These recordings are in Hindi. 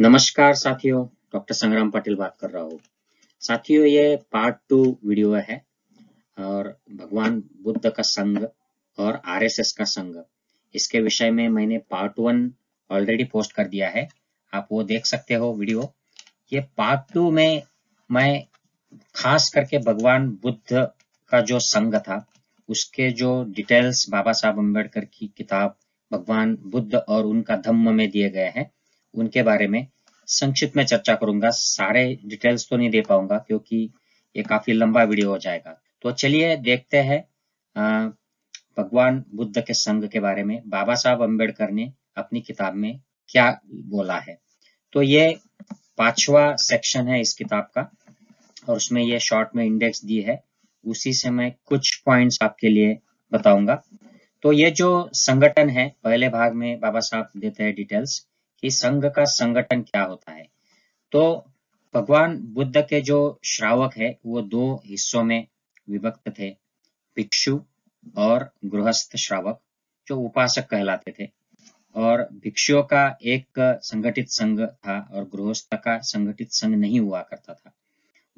नमस्कार साथियों डॉक्टर संग्राम पाटिल बात कर रहा हूँ साथियों ये पार्ट टू वीडियो है और भगवान बुद्ध का संघ और आरएसएस का संघ इसके विषय में मैंने पार्ट वन ऑलरेडी पोस्ट कर दिया है आप वो देख सकते हो वीडियो ये पार्ट टू में मैं खास करके भगवान बुद्ध का जो संघ था उसके जो डिटेल्स बाबा साहब अम्बेडकर की किताब भगवान बुद्ध और उनका धम्म में दिए गए हैं उनके बारे में संक्षिप्त में चर्चा करूंगा सारे डिटेल्स तो नहीं दे पाऊंगा क्योंकि ये काफी लंबा वीडियो हो जाएगा तो चलिए देखते हैं भगवान बुद्ध के संघ के बारे में बाबा साहब अम्बेडकर ने अपनी किताब में क्या बोला है तो ये पांचवा सेक्शन है इस किताब का और उसमें ये शॉर्ट में इंडेक्स दी है उसी से मैं कुछ पॉइंट्स आपके लिए बताऊंगा तो ये जो संगठन है पहले भाग में बाबा साहब देते हैं डिटेल्स कि संघ का संगठन क्या होता है तो भगवान बुद्ध के जो श्रावक है वो दो हिस्सों में विभक्त थे भिक्षु और गृहस्थ श्रावक जो उपासक कहलाते थे और भिक्षुओं का एक संगठित संघ था और गृहस्थ का संगठित संघ नहीं हुआ करता था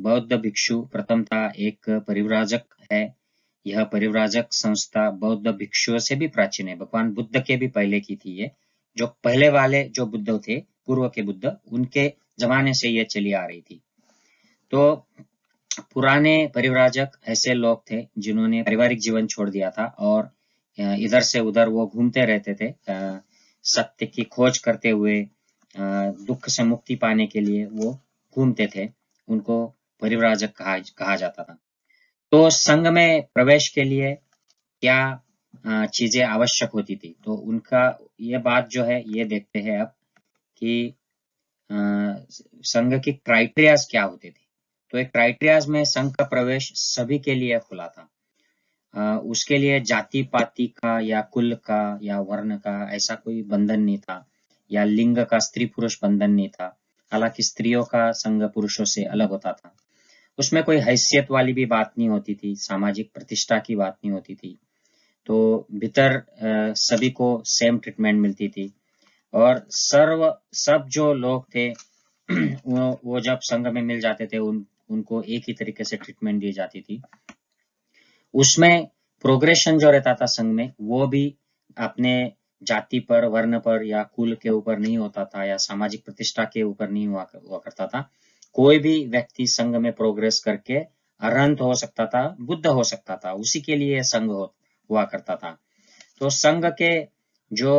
बौद्ध भिक्षु प्रथम था एक परिव्राजक है यह परिव्राजक संस्था बौद्ध भिक्षुओं से भी प्राचीन है भगवान बुद्ध के भी पहले की थी ये जो पहले वाले जो बुद्ध थे पूर्व के बुद्ध उनके जमाने से ये चली आ रही थी तो पुराने परिवराजक ऐसे लोग थे जिन्होंने पारिवारिक जीवन छोड़ दिया था और इधर से उधर वो घूमते रहते थे सत्य की खोज करते हुए दुख से मुक्ति पाने के लिए वो घूमते थे उनको परिवराजक कहा कहा जाता था तो संघ में प्रवेश के लिए क्या चीज़ें आवश्यक होती थी तो उनका ये बात जो है ये देखते हैं अब कि संघ की क्राइटेरियाज क्या होते थे तो एक क्राइटेरियाज में संघ का प्रवेश सभी के लिए खुला था आ, उसके लिए जाति पाति का या कुल का या वर्ण का ऐसा कोई बंधन नहीं था या लिंग का स्त्री पुरुष बंधन नहीं था हालांकि स्त्रियों का संघ पुरुषों से अलग होता था उसमें कोई हैसियत वाली भी बात नहीं होती थी सामाजिक प्रतिष्ठा की बात नहीं होती थी तो भीतर सभी को सेम ट्रीटमेंट मिलती थी और सर्व सब जो लोग थे वो, वो जब संघ में मिल जाते थे उन उनको एक ही तरीके से ट्रीटमेंट दी जाती थी उसमें प्रोग्रेशन जो रहता था संघ में वो भी अपने जाति पर वर्ण पर या कुल के ऊपर नहीं होता था या सामाजिक प्रतिष्ठा के ऊपर नहीं हुआ हुआ करता था कोई भी व्यक्ति संघ में प्रोग्रेस करके अरंत हो सकता था बुद्ध हो सकता था उसी के लिए संघ हो, हुआ करता था तो संघ के जो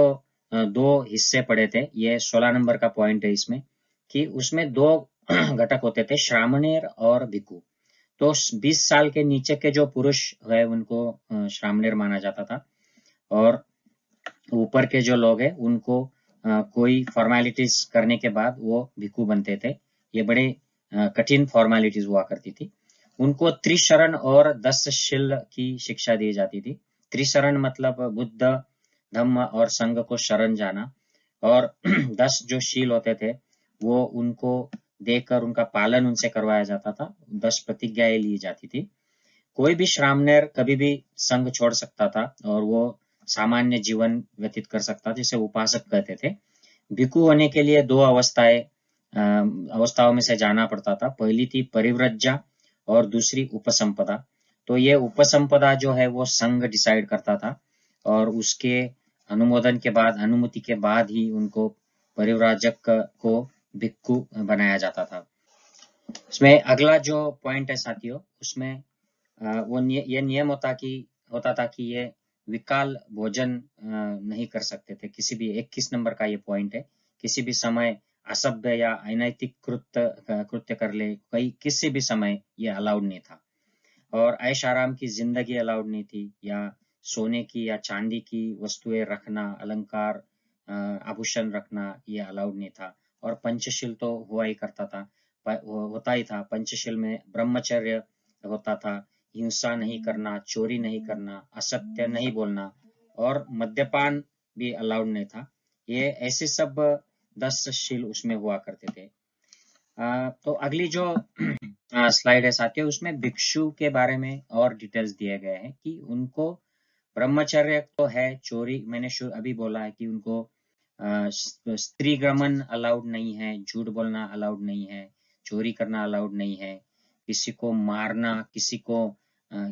दो हिस्से पड़े थे ये सोलह नंबर का पॉइंट है इसमें कि उसमें दो घटक होते थे श्रामणेर और भिकु तो 20 साल के नीचे के जो पुरुष है उनको श्रामणेर माना जाता था और ऊपर के जो लोग हैं उनको कोई फॉर्मेलिटीज करने के बाद वो भिकु बनते थे ये बड़े कठिन फॉर्मेलिटीज हुआ करती थी उनको त्रिशरण और दस शिल की शिक्षा दी जाती थी त्रिशरण मतलब बुद्ध धम्म और संघ को शरण जाना और दस जो शील होते थे वो उनको देखकर उनका पालन उनसे करवाया जाता था दस प्रतिज्ञाएं ली जाती थी कोई भी श्रामनेर कभी भी संघ छोड़ सकता था और वो सामान्य जीवन व्यतीत कर सकता था जिसे उपासक कहते थे भिकु होने के लिए दो अवस्थाएं अवस्थाओं में से जाना पड़ता था पहली थी परिव्रज्जा और दूसरी उपसंपदा तो ये उपसंपदा जो है वो संघ डिसाइड करता था और उसके अनुमोदन के बाद अनुमति के बाद ही उनको परिवराजक को भिक्कु बनाया जाता था इसमें अगला जो पॉइंट है साथियों उसमें वो ये नियम होता कि होता था कि ये विकाल भोजन नहीं कर सकते थे किसी भी 21 नंबर का ये पॉइंट है किसी भी समय असभ्य या अनैतिक कृत्य कृत्य कर ले कई किसी भी समय ये अलाउड नहीं था और ऐश आराम की जिंदगी अलाउड नहीं थी या सोने की या चांदी की वस्तुएं रखना अलंकार आभूषण रखना ये अलाउड नहीं था और पंचशील तो हुआ ही करता था होता ही था पंचशील में ब्रह्मचर्य होता था हिंसा नहीं करना चोरी नहीं करना असत्य नहीं बोलना और मद्यपान भी अलाउड नहीं था ये ऐसे सब दस शील उसमें हुआ करते थे तो अगली जो स्लाइड है साथियों उसमें भिक्षु के बारे में और डिटेल्स दिए गए हैं कि उनको ब्रह्मचर्य तो है चोरी मैंने अभी बोला है कि उनको स्त्री ग्रमन अलाउड नहीं है झूठ बोलना अलाउड नहीं है चोरी करना अलाउड नहीं है किसी को मारना किसी को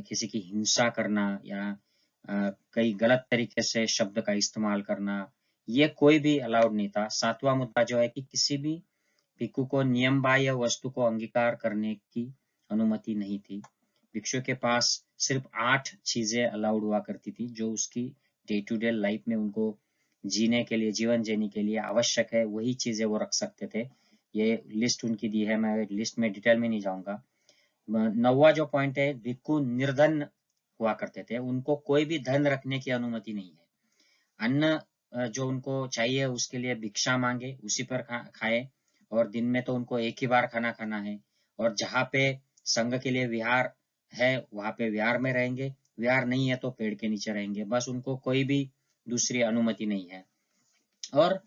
किसी की हिंसा करना या कई गलत तरीके से शब्द का इस्तेमाल करना ये कोई भी अलाउड नहीं था सातवां मुद्दा जो है कि किसी भी भिक्षु को नियम बाह्य वस्तु को अंगीकार करने की अनुमति नहीं थी भिक्षु के पास सिर्फ आठ चीजें अलाउड हुआ करती थी जो उसकी डे टू डे लाइफ में उनको जीने के लिए जीवन जीने के लिए आवश्यक है वही चीजें वो रख सकते थे ये लिस्ट उनकी दी है मैं लिस्ट में डिटेल में नहीं जाऊंगा नवा जो पॉइंट है भिक्खु निर्धन हुआ करते थे उनको कोई भी धन रखने की अनुमति नहीं है अन्न जो उनको चाहिए उसके लिए भिक्षा मांगे उसी पर खा, खाए और दिन में तो उनको एक ही बार खाना खाना है और जहाँ पे संघ के लिए विहार है वहां पे विहार में रहेंगे विहार नहीं है तो पेड़ के नीचे रहेंगे बस उनको कोई भी दूसरी अनुमति नहीं है और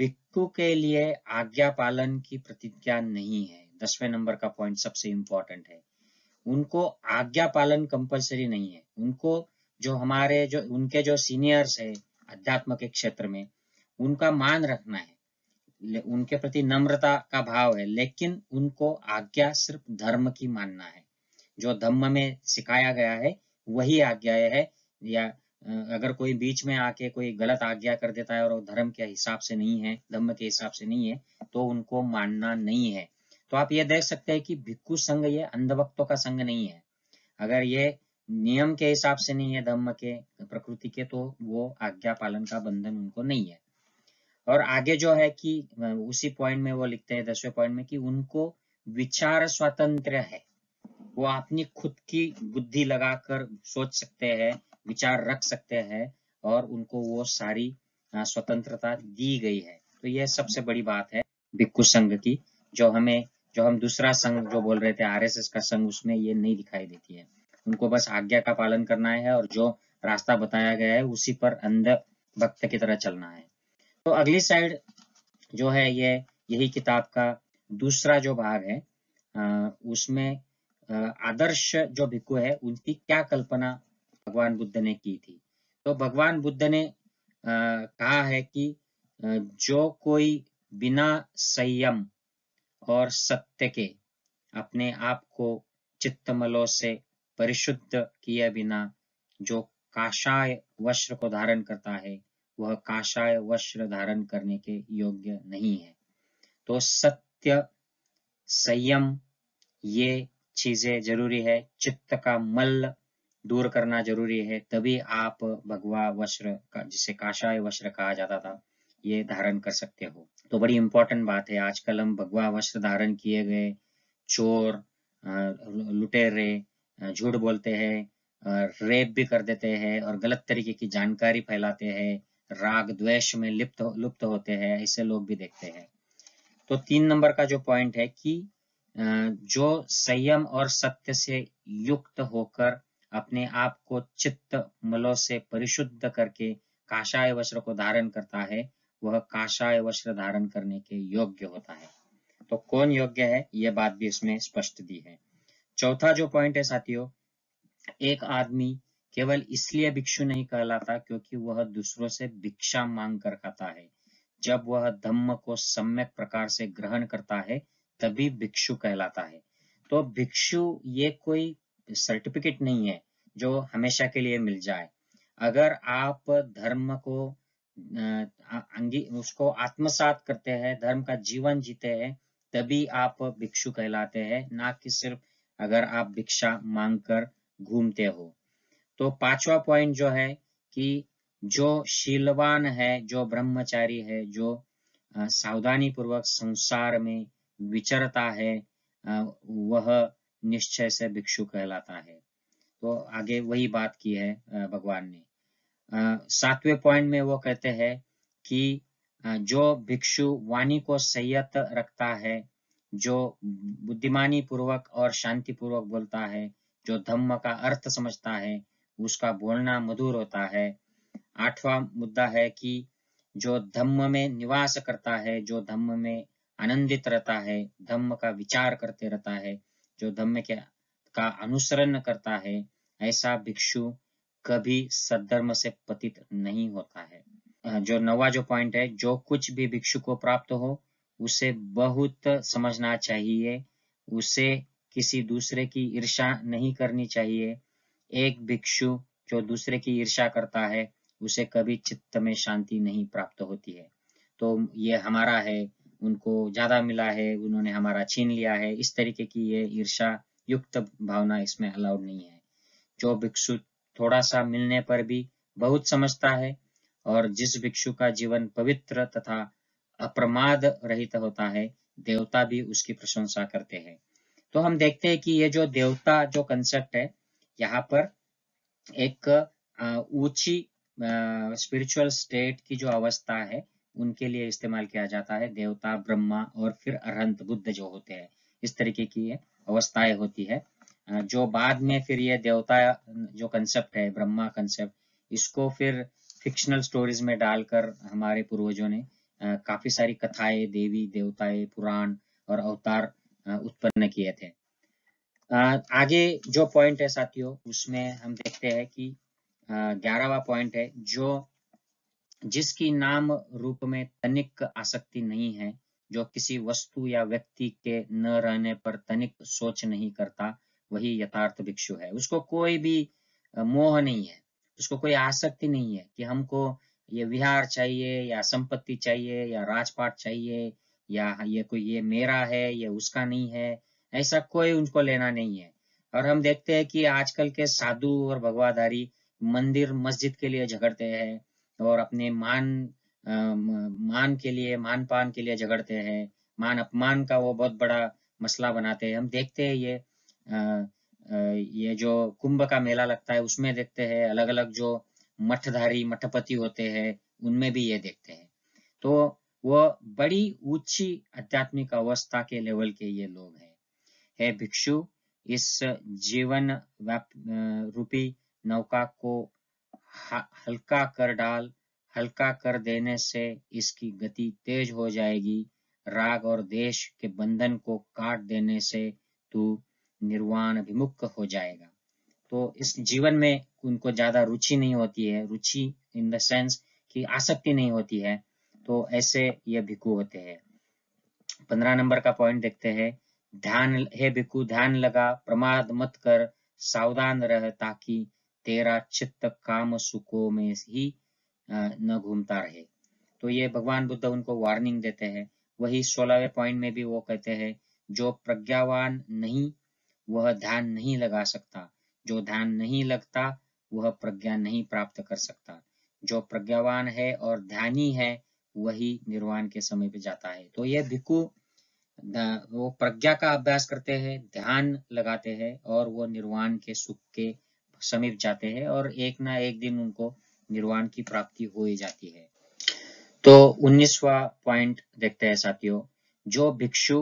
भिक्खु के लिए आज्ञा पालन की प्रतिज्ञा नहीं है दसवें नंबर का पॉइंट सबसे इम्पोर्टेंट है उनको आज्ञा पालन कंपलसरी नहीं है उनको जो हमारे जो उनके जो सीनियर्स है अध्यात्म के क्षेत्र में उनका मान रखना है उनके प्रति नम्रता का भाव है लेकिन उनको आज्ञा सिर्फ धर्म की मानना है जो धम्म में सिखाया गया है वही आज्ञा है या अगर कोई बीच में आके कोई गलत आज्ञा कर देता है और धर्म के हिसाब से नहीं है धर्म के हिसाब से नहीं है तो उनको मानना नहीं है तो आप ये देख सकते हैं कि भिक्खु संघ ये अंधभक्तों का संघ नहीं है अगर ये नियम के हिसाब से नहीं है धम्म के प्रकृति के तो वो आज्ञा पालन का बंधन उनको नहीं है और आगे जो है कि उसी पॉइंट में वो लिखते हैं दसवें पॉइंट में कि उनको विचार स्वतंत्र है वो अपनी खुद की बुद्धि लगाकर सोच सकते हैं विचार रख सकते हैं और उनको वो सारी स्वतंत्रता दी गई है तो यह सबसे बड़ी बात है भिक्खु संघ की जो हमें जो हम दूसरा संघ जो बोल रहे थे आरएसएस का संघ उसमें ये नहीं दिखाई देती है उनको बस आज्ञा का पालन करना है और जो रास्ता बताया गया है उसी पर अंध भक्त की तरह चलना है तो अगली साइड जो है ये यही किताब का दूसरा जो भाग है उसमें आदर्श जो भिक्खु है उनकी क्या कल्पना भगवान बुद्ध ने की थी तो भगवान बुद्ध ने कहा है कि जो कोई बिना संयम और सत्य के अपने आप को चित्तमलों से परिशुद्ध किए बिना जो काषाय वस्त्र को धारण करता है वह काशाय वस्त्र धारण करने के योग्य नहीं है तो सत्य संयम ये चीजें जरूरी है चित्त का मल दूर करना जरूरी है तभी आप भगवा वस्त्र का जिसे काशाय वस्त्र कहा जाता था ये धारण कर सकते हो तो बड़ी इंपॉर्टेंट बात है आजकल हम भगवा वस्त्र धारण किए गए चोर लुटेरे झूठ बोलते हैं रेप भी कर देते हैं और गलत तरीके की जानकारी फैलाते हैं राग द्वेष में लिप्त लुप्त होते हैं ऐसे लोग भी देखते हैं तो तीन नंबर का जो पॉइंट है कि जो संयम और सत्य से युक्त होकर अपने आप को चित्त मलो से परिशुद्ध करके काशाय वस्त्र को धारण करता है वह काशाय वस्त्र धारण करने के योग्य होता है तो कौन योग्य है यह बात भी इसमें स्पष्ट दी है चौथा जो पॉइंट है साथियों एक आदमी केवल इसलिए भिक्षु नहीं कहलाता क्योंकि वह दूसरों से भिक्षा मांग कर खाता है जब वह धम्म को सम्यक प्रकार से ग्रहण करता है तभी भिक्षु कहलाता है तो भिक्षु ये कोई सर्टिफिकेट नहीं है जो हमेशा के लिए मिल जाए अगर आप धर्म को अंगी उसको आत्मसात करते हैं धर्म का जीवन जीते हैं तभी आप भिक्षु कहलाते हैं ना कि सिर्फ अगर आप भिक्षा मांग कर घूमते हो तो पांचवा पॉइंट जो है कि जो शीलवान है जो ब्रह्मचारी है जो सावधानी पूर्वक संसार में विचरता है वह निश्चय से भिक्षु कहलाता है तो आगे वही बात की है भगवान ने सातवें पॉइंट में वो कहते हैं कि जो भिक्षु वाणी को संयत रखता है जो बुद्धिमानी पूर्वक और शांति पूर्वक बोलता है जो धम्म का अर्थ समझता है उसका बोलना मधुर होता है आठवां मुद्दा है कि जो धम्म में निवास करता है जो धम्म में आनंदित रहता है धम्म का विचार करते रहता है जो धम्म के का अनुसरण करता है ऐसा भिक्षु कभी सद्धर्म से पतित नहीं होता है जो नवा जो पॉइंट है जो कुछ भी भिक्षु को प्राप्त हो उसे बहुत समझना चाहिए उसे किसी दूसरे की ईर्षा नहीं करनी चाहिए एक भिक्षु जो दूसरे की ईर्षा करता है उसे कभी चित्त में शांति नहीं प्राप्त होती है तो ये हमारा है उनको ज्यादा मिला है उन्होंने हमारा छीन लिया है इस तरीके की ये ईर्षा युक्त भावना इसमें अलाउड नहीं है जो भिक्षु थोड़ा सा मिलने पर भी बहुत समझता है और जिस भिक्षु का जीवन पवित्र तथा अप्रमाद रहित होता है देवता भी उसकी प्रशंसा करते हैं तो हम देखते हैं कि ये जो देवता जो कंसेप्ट है यहाँ पर एक ऊंची स्पिरिचुअल स्टेट की जो अवस्था है उनके लिए इस्तेमाल किया जाता है देवता ब्रह्मा और फिर अरहंत बुद्ध जो होते हैं इस तरीके की अवस्थाएं होती है जो बाद में फिर ये देवता जो कंसेप्ट है ब्रह्मा कंसेप्ट इसको फिर फिक्शनल स्टोरीज में डालकर हमारे पूर्वजों ने काफी सारी कथाएं देवी देवताएं पुराण और अवतार उत्पन्न किए थे आगे जो पॉइंट है साथियों उसमें हम देखते हैं कि ग्यारहवा पॉइंट है जो जिसकी नाम रूप में तनिक आसक्ति नहीं है जो किसी वस्तु या व्यक्ति के न रहने पर तनिक सोच नहीं करता वही यथार्थ भिक्षु है उसको कोई भी मोह नहीं है उसको कोई आसक्ति नहीं है कि हमको ये विहार चाहिए या संपत्ति चाहिए या राजपाट चाहिए या ये कोई ये मेरा है ये उसका नहीं है ऐसा कोई उनको लेना नहीं है और हम देखते हैं कि आजकल के साधु और भगवाधारी मंदिर मस्जिद के लिए झगड़ते हैं और अपने मान आ, मान के लिए मान पान के लिए झगड़ते हैं मान अपमान का वो बहुत बड़ा मसला बनाते हैं हम देखते हैं ये आ, आ, ये जो कुंभ का मेला लगता है उसमें देखते हैं अलग अलग जो मठधारी मठपति होते हैं उनमें भी ये देखते हैं तो वो बड़ी ऊंची आध्यात्मिक अवस्था के लेवल के ये लोग हैं है भिक्षु इस जीवन रूपी नौका को हल्का कर डाल हल्का कर देने से इसकी गति तेज हो जाएगी राग और देश के बंधन को काट देने से तू निर्वाण विमुक्त हो जाएगा तो इस जीवन में उनको ज्यादा रुचि नहीं होती है रुचि इन द सेंस कि आसक्ति नहीं होती है तो ऐसे ये भिक्खु होते हैं पंद्रह नंबर का पॉइंट देखते हैं ध्यान हे भिकु ध्यान लगा प्रमाद मत कर सावधान रह ताकि तेरा चित्त काम सुखों में ही न घूमता रहे तो ये भगवान बुद्ध उनको वार्निंग देते हैं वही सोलहवें पॉइंट में भी वो कहते हैं जो प्रज्ञावान नहीं वह ध्यान नहीं लगा सकता जो ध्यान नहीं लगता वह प्रज्ञा नहीं प्राप्त कर सकता जो प्रज्ञावान है और ध्यानी है वही निर्वाण के समय पे जाता है तो यह भिक्खु वो प्रज्ञा का अभ्यास करते हैं ध्यान लगाते हैं और वो निर्वाण के सुख के समीप जाते हैं और एक ना एक दिन उनको निर्वाण की प्राप्ति हो ही जाती है तो उन्नीसवा पॉइंट देखते हैं साथियों जो भिक्षु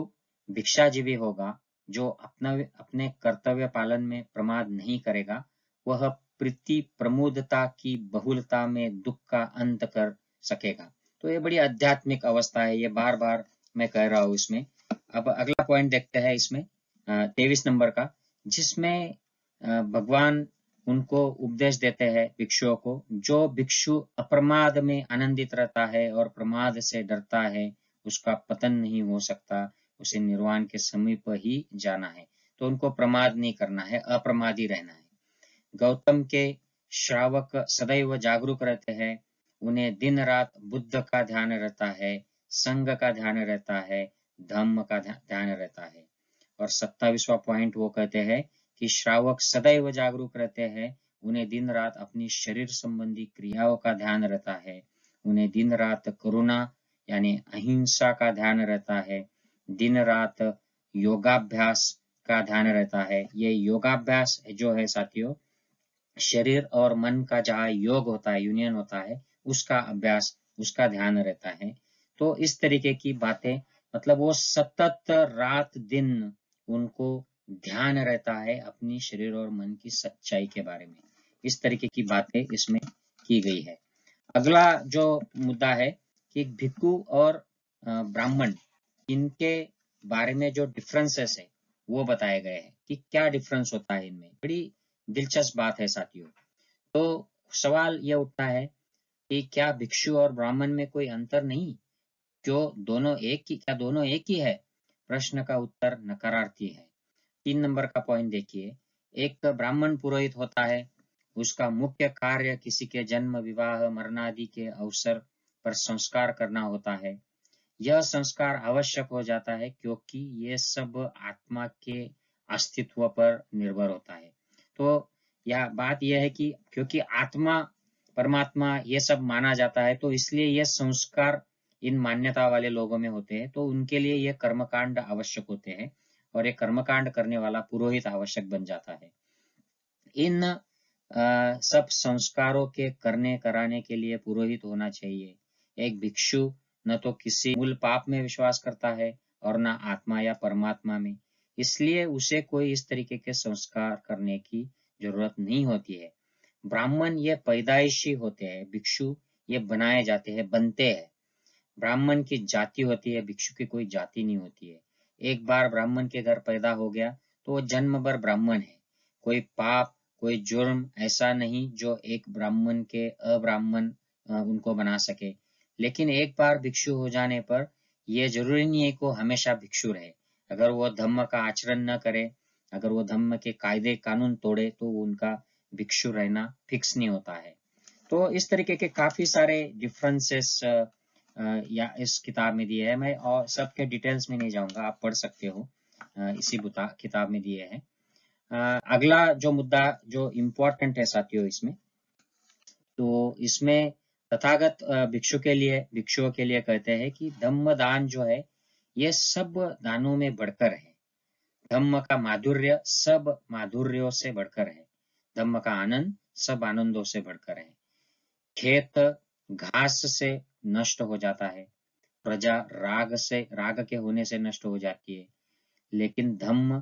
भिक्षाजीवी होगा जो अपना अपने कर्तव्य पालन में प्रमाद नहीं करेगा वह प्रीति प्रमोदता की बहुलता में दुख का अंत कर सकेगा तो ये बड़ी आध्यात्मिक अवस्था है ये बार बार मैं कह रहा हूं इसमें अब अगला पॉइंट देखते हैं इसमें तेईस नंबर का जिसमें भगवान उनको उपदेश देते हैं भिक्षुओं को जो भिक्षु अप्रमाद में आनंदित रहता है और प्रमाद से डरता है उसका पतन नहीं हो सकता उसे निर्वाण के समीप ही जाना है तो उनको प्रमाद नहीं करना है अप्रमादी रहना है गौतम के श्रावक सदैव जागरूक रहते हैं उन्हें दिन रात बुद्ध का ध्यान रहता है संघ का ध्यान रहता है धम्म का ध्यान रहता है और सत्तावीसवा पॉइंट वो कहते हैं कि श्रावक सदैव जागरूक रहते हैं उन्हें दिन रात अपनी शरीर संबंधी क्रियाओं का ध्यान रहता है उन्हें दिन रात करुणा यानी अहिंसा का ध्यान रहता है दिन रात योगाभ्यास का ध्यान रहता है ये योगाभ्यास जो है साथियों शरीर और मन का जहाँ योग होता है यूनियन होता है उसका अभ्यास उसका ध्यान रहता है तो इस तरीके की बातें मतलब वो सतत रात दिन उनको ध्यान रहता है अपनी शरीर और मन की सच्चाई के बारे में इस तरीके की बातें इसमें की गई है अगला जो मुद्दा है कि भिक्खु और ब्राह्मण इनके बारे में जो डिफरेंसेस है वो बताए गए हैं कि क्या डिफरेंस होता है इनमें बड़ी दिलचस्प बात है साथियों तो सवाल यह उठता है कि क्या भिक्षु और ब्राह्मण में कोई अंतर नहीं जो दोनों एक की क्या दोनों एक ही है प्रश्न का उत्तर नकारार्थी है तीन नंबर का पॉइंट देखिए एक तो ब्राह्मण पुरोहित होता है उसका मुख्य कार्य किसी के जन्म विवाह आदि के अवसर पर संस्कार करना होता है यह संस्कार आवश्यक हो जाता है क्योंकि ये सब आत्मा के अस्तित्व पर निर्भर होता है तो यह बात यह है कि क्योंकि आत्मा परमात्मा ये सब माना जाता है तो इसलिए यह संस्कार इन मान्यता वाले लोगों में होते हैं तो उनके लिए यह कर्मकांड आवश्यक होते हैं और ये कर्मकांड करने वाला पुरोहित आवश्यक बन जाता है इन आ, सब संस्कारों के करने कराने के लिए पुरोहित होना चाहिए एक भिक्षु न तो किसी मूल पाप में विश्वास करता है और न आत्मा या परमात्मा में इसलिए उसे कोई इस तरीके के संस्कार करने की जरूरत नहीं होती है ब्राह्मण ये पैदाइशी होते हैं भिक्षु ये बनाए जाते हैं बनते हैं ब्राह्मण की जाति होती है भिक्षु की कोई जाति नहीं होती है एक बार ब्राह्मण के घर पैदा हो गया तो वो जन्म भर ब्राह्मण है कोई पाप कोई जुर्म ऐसा नहीं जो एक ब्राह्मण के अब्राह्मण उनको बना सके लेकिन एक बार भिक्षु हो जाने पर यह जरूरी नहीं है कि हमेशा भिक्षु रहे अगर वो धम्म का आचरण न करे अगर वो धम्म के कायदे कानून तोड़े तो उनका भिक्षु रहना फिक्स नहीं होता है तो इस तरीके के काफी सारे डिफरेंसेस या इस किताब में दिए है मैं और सबके डिटेल्स में नहीं जाऊंगा आप पढ़ सकते हो इसी किताब में दिए है अगला जो मुद्दा जो इम्पोर्टेंट है साथियों इसमें तो इसमें तथागत भिक्षु के लिए भिक्षुओं के लिए कहते हैं कि धम्म दान जो है ये सब दानों में बढ़कर है धम्म का माधुर्य सब माधुर्यों से बढ़कर है धम्म का आनंद सब आनंदों से बढ़कर है खेत घास से नष्ट हो जाता है प्रजा राग से राग के होने से नष्ट हो जाती है लेकिन धम्म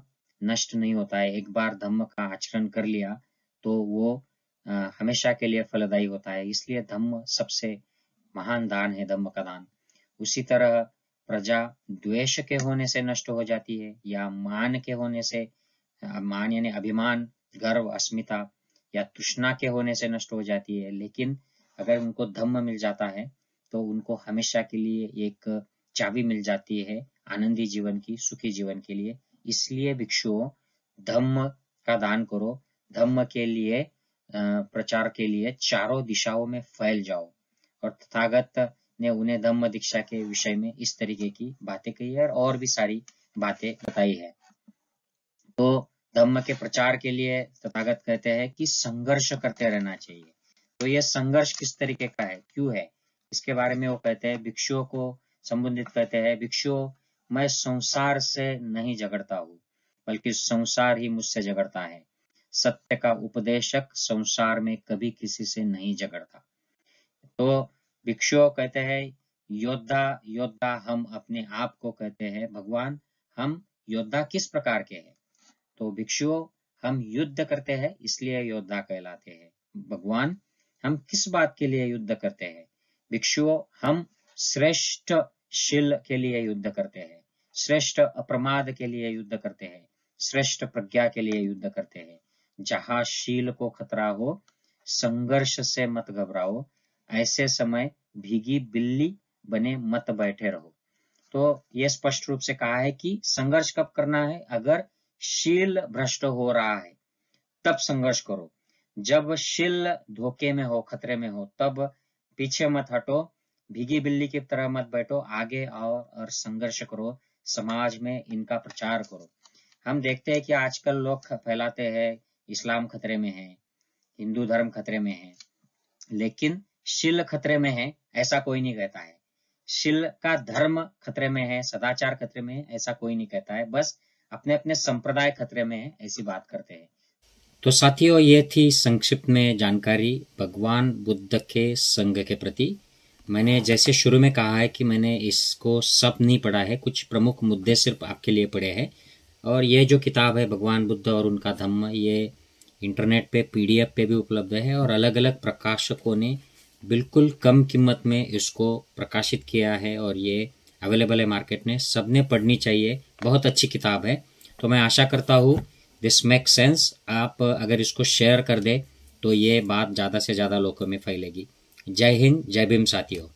नष्ट नहीं होता है एक बार धम्म का आचरण कर लिया तो वो आ, हमेशा के लिए फलदायी होता है इसलिए धम्म सबसे महान दान है धम्म का दान उसी तरह प्रजा द्वेष के होने से नष्ट हो जाती है या मान के होने से मान यानी अभिमान गर्व अस्मिता या तृष्णा के होने से नष्ट हो जाती है लेकिन अगर उनको धम्म मिल जाता है तो उनको हमेशा के लिए एक चाबी मिल जाती है आनंदी जीवन की सुखी जीवन के लिए इसलिए भिक्षुओं धम्म का दान करो धम्म के लिए प्रचार के लिए चारों दिशाओं में फैल जाओ और तथागत ने उन्हें धम्म दीक्षा के विषय में इस तरीके की बातें कही है और भी सारी बातें बताई है तो धम्म के प्रचार के लिए तथागत कहते हैं कि संघर्ष करते रहना चाहिए तो यह संघर्ष किस तरीके का है क्यों है इसके बारे में वो कहते हैं भिक्षुओं को संबंधित कहते हैं भिक्षु मैं संसार से नहीं झगड़ता हूँ बल्कि संसार ही मुझसे झगड़ता है सत्य का उपदेशक संसार में कभी किसी से नहीं झगड़ता तो भिक्षु कहते हैं योद्धा योद्धा हम अपने आप को कहते हैं भगवान हम योद्धा किस प्रकार के हैं तो भिक्षुओं हम युद्ध करते हैं इसलिए योद्धा कहलाते हैं भगवान हम किस बात के लिए युद्ध करते हैं भिक्षुओं हम श्रेष्ठ शील के लिए युद्ध करते हैं श्रेष्ठ अप्रमाद के लिए युद्ध करते हैं श्रेष्ठ प्रज्ञा के लिए युद्ध करते हैं जहां शील को खतरा हो संघर्ष से मत घबराओ ऐसे समय भीगी बिल्ली बने मत बैठे रहो तो यह स्पष्ट रूप से कहा है कि संघर्ष कब करना है अगर शील भ्रष्ट हो रहा है तब संघर्ष करो जब शिल धोखे में हो खतरे में हो तब पीछे मत हटो भीगी बिल्ली की तरह मत बैठो आगे आओ और संघर्ष करो समाज में इनका प्रचार करो हम देखते हैं कि आजकल लोग फैलाते हैं इस्लाम खतरे में है हिंदू धर्म खतरे में है लेकिन शिल खतरे में है ऐसा कोई नहीं कहता है शिल का धर्म खतरे में है सदाचार खतरे में है ऐसा कोई नहीं कहता है बस अपने अपने संप्रदाय खतरे में है ऐसी बात करते हैं तो साथियों ये थी संक्षिप्त में जानकारी भगवान बुद्ध के संघ के प्रति मैंने जैसे शुरू में कहा है कि मैंने इसको सब नहीं पढ़ा है कुछ प्रमुख मुद्दे सिर्फ आपके लिए पढ़े हैं और ये जो किताब है भगवान बुद्ध और उनका धम्म ये इंटरनेट पे पीडीएफ पे भी उपलब्ध है और अलग अलग प्रकाशकों ने बिल्कुल कम कीमत में इसको प्रकाशित किया है और ये अवेलेबल है मार्केट में सबने पढ़नी चाहिए बहुत अच्छी किताब है तो मैं आशा करता हूँ दिस मेक सेंस आप अगर इसको शेयर कर दे तो ये बात ज़्यादा से ज़्यादा लोगों में फैलेगी जय हिंद जय भीम साथियों